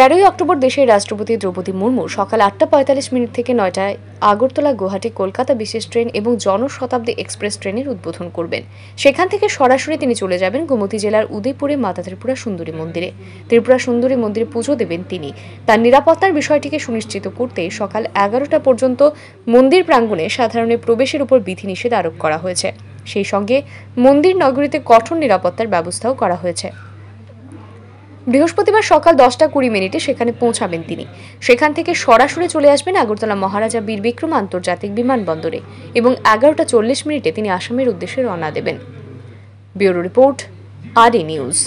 তেরোই অক্টোবর দেশের রাষ্ট্রপতি দ্রৌপদী মুর্মু সকাল আটটা পঁয়তাল্লিশ মিনিট থেকে নয়টায় আগরতলা গুয়াহাটি কলকাতা বিশেষ ট্রেন এবং জনশতাব্দী এক্সপ্রেস ট্রেনের উদ্বোধন করবেন সেখান থেকে সরাসরি তিনি চলে যাবেন গোমতী জেলার উদয়পুরে মাতা ত্রিপুরা সুন্দরী মন্দিরে ত্রিপুরা সুন্দরী মন্দিরে পুজো দেবেন তিনি তার নিরাপত্তার বিষয়টিকে সুনিশ্চিত করতে সকাল এগারোটা পর্যন্ত মন্দির প্রাঙ্গণে সাধারণের প্রবেশের উপর বিধিনিষেধ আরোপ করা হয়েছে সেই সঙ্গে মন্দির নগরীতে কঠোর নিরাপত্তার ব্যবস্থাও করা হয়েছে বৃহস্পতিবার সকাল দশটা কুড়ি মিনিটে সেখানে পৌঁছাবেন তিনি সেখান থেকে সরাসরি চলে আসবেন আগরতলা মহারাজা বীর বিক্রম আন্তর্জাতিক বিমানবন্দরে এবং এগারোটা চল্লিশ মিনিটে তিনি আসামের উদ্দেশ্যে রওনা দেবেন ব্যুরো রিপোর্ট আর নিউজ